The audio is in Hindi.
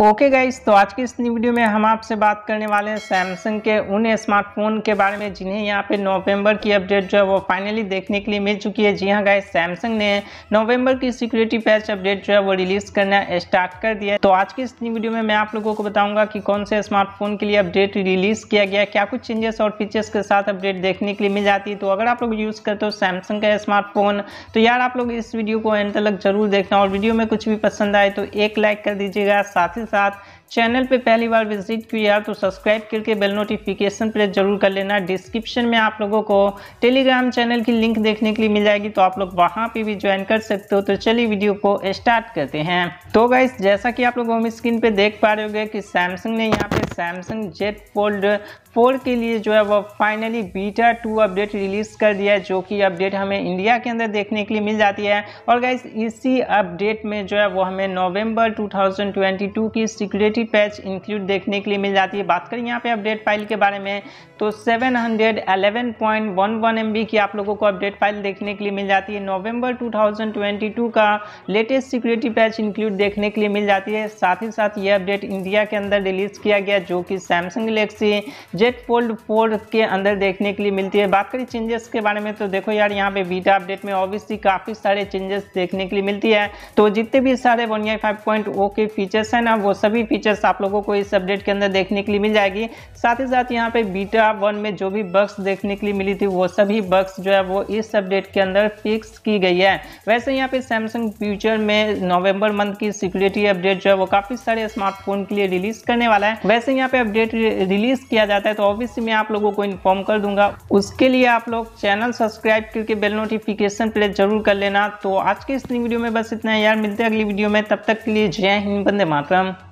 ओके okay गाइस तो आज की इस वीडियो में हम आपसे बात करने वाले हैं सैमसंग के उन स्मार्टफोन के बारे में जिन्हें यहाँ पे नवंबर की अपडेट जो है वो फाइनली देखने के लिए मिल चुकी है जी हाँ गाइस सैमसंग ने नवंबर की सिक्योरिटी पैच अपडेट जो है वो रिलीज करना स्टार्ट कर दिया है तो आज की इस वीडियो में मैं आप लोगों को बताऊंगा कि कौन से स्मार्टफोन के लिए अपडेट रिलीज किया गया क्या कुछ चेंजेस और फीचर्स के साथ अपडेट देखने के लिए मिल जाती है तो अगर आप लोग यूज़ करते हो सैमसंग का स्मार्टफोन तो यार आप लोग इस वीडियो को एंड तक जरूर देखना और वीडियो में कुछ भी पसंद आए तो एक लाइक कर दीजिएगा साथ ही साथ चैनल पे पहली बार विजिट किया तो सब्सक्राइब करके बेल नोटिफिकेशन प्रेस जरूर कर लेना डिस्क्रिप्शन में आप लोगों को टेलीग्राम चैनल की लिंक देखने के लिए मिल जाएगी तो आप लोग वहाँ पे भी ज्वाइन कर सकते हो तो चलिए वीडियो को स्टार्ट करते हैं तो गाइज जैसा कि आप लोग होम स्क्रीन पर देख पा रहे हो कि सैमसंग ने यहाँ सैमसंग जेट फोल्ड फोर के लिए जो है वो finally beta two update release कर दिया है जो कि अपडेट हमें इंडिया के अंदर देखने के लिए मिल जाती है और गाइज इसी अपडेट में जो है वो हमें नवंबर 2022 की सिक्योरिटी पैच इंक्लूड देखने के लिए मिल जाती है बात करें यहाँ पे अपडेट फाइल के बारे में तो 711.11 हंड्रेड की आप लोगों को अपडेट फाइल देखने के लिए मिल जाती है नवंबर 2022 का लेटेस्ट सिक्योरिटी पैच इंक्लूड देखने के लिए मिल जाती है साथ ही साथ ये अपडेट इंडिया के अंदर रिलीज किया गया जो कि Samsung Galaxy Z fold four के अंदर देखने के लिए मिलती है बात करें चेंजेस के बारे में तो देखो यार यहाँ पे बीटा अपडेट में ऑब्वियसली काफ़ी सारे चेंजेस देखने के लिए मिलती है तो जितने भी सारे वन फाइव पॉइंट ओ के फीचर्स हैं ना वो सभी फीचर्स आप लोगों को इस अपडेट के अंदर देखने के लिए मिल जाएगी साथ ही साथ यहाँ पे बीटा वन में जो भी बक्स देखने के लिए मिली थी वो सभी बक्स जो है वो इस अपडेट के अंदर फिक्स की गई है वैसे यहाँ पे सैमसंग फ्यूचर में नवंबर मंथ की सिक्योरिटी अपडेट जो है वो काफ़ी सारे स्मार्टफोन के लिए रिलीज करने वाला है वैसे यहाँ पे अपडेट रिलीज किया जाता है तो ऑब्वियसली मैं आप लोगों को इन्फॉर्म कर दूंगा उसके लिए आप लोग चैनल सब्सक्राइब करके बेल नोटिफिकेशन प्रेस जरूर कर लेना तो आज के इस वीडियो में बस इतना है यार मिलते हैं अगली वीडियो में तब तक के लिए जय हिंद बंदे मातरम